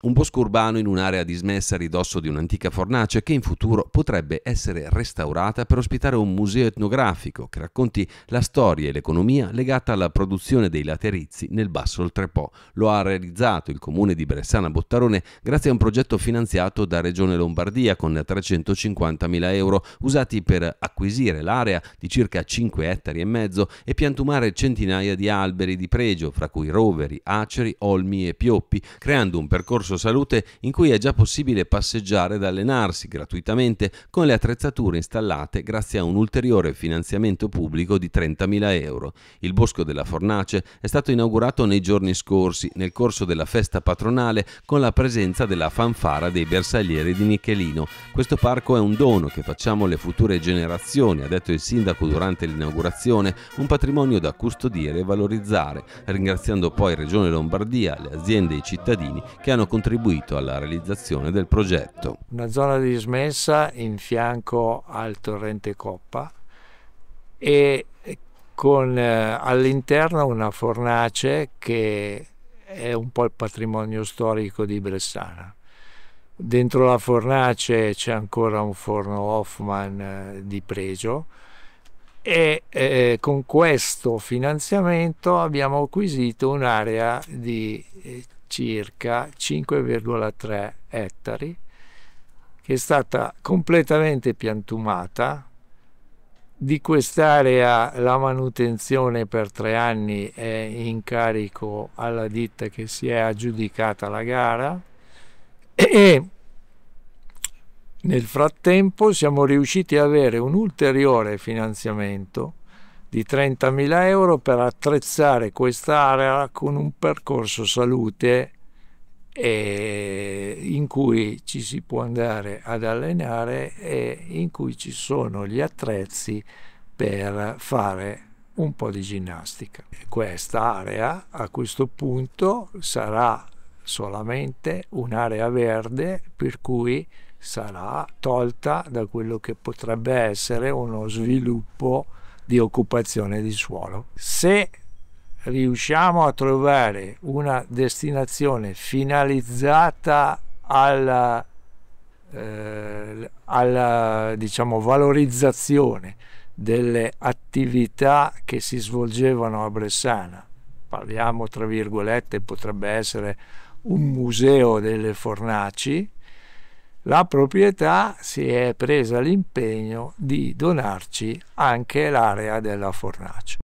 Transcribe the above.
Un bosco urbano in un'area dismessa a ridosso di un'antica fornace che in futuro potrebbe essere restaurata per ospitare un museo etnografico che racconti la storia e l'economia legata alla produzione dei laterizi nel basso Oltrepò. Lo ha realizzato il comune di Bressana Bottarone grazie a un progetto finanziato da Regione Lombardia con 350.000 euro usati per acquisire l'area di circa 5 ettari e mezzo e piantumare centinaia di alberi di pregio, fra cui roveri, aceri, olmi e pioppi, creando un percorso Corso Salute in cui è già possibile passeggiare ed allenarsi gratuitamente con le attrezzature installate grazie a un ulteriore finanziamento pubblico di 30.000 euro. Il Bosco della Fornace è stato inaugurato nei giorni scorsi nel corso della festa patronale con la presenza della fanfara dei bersaglieri di Michelino. Questo parco è un dono che facciamo alle future generazioni, ha detto il sindaco durante l'inaugurazione, un patrimonio da custodire e valorizzare, ringraziando poi Regione Lombardia, le aziende e i cittadini che hanno contribuito contribuito alla realizzazione del progetto. Una zona di smessa in fianco al torrente Coppa e con eh, all'interno una fornace che è un po' il patrimonio storico di Bressana. Dentro la fornace c'è ancora un forno Hoffman eh, di pregio e eh, con questo finanziamento abbiamo acquisito un'area di eh, circa 5,3 ettari che è stata completamente piantumata di quest'area la manutenzione per tre anni è in carico alla ditta che si è aggiudicata la gara e nel frattempo siamo riusciti ad avere un ulteriore finanziamento di 30.000 euro per attrezzare quest'area con un percorso salute in cui ci si può andare ad allenare e in cui ci sono gli attrezzi per fare un po' di ginnastica. Questa area a questo punto sarà solamente un'area verde per cui sarà tolta da quello che potrebbe essere uno sviluppo di occupazione di suolo. Se riusciamo a trovare una destinazione finalizzata alla, eh, alla diciamo, valorizzazione delle attività che si svolgevano a Bressana, parliamo tra virgolette, potrebbe essere un museo delle fornaci, la proprietà si è presa l'impegno di donarci anche l'area della fornace.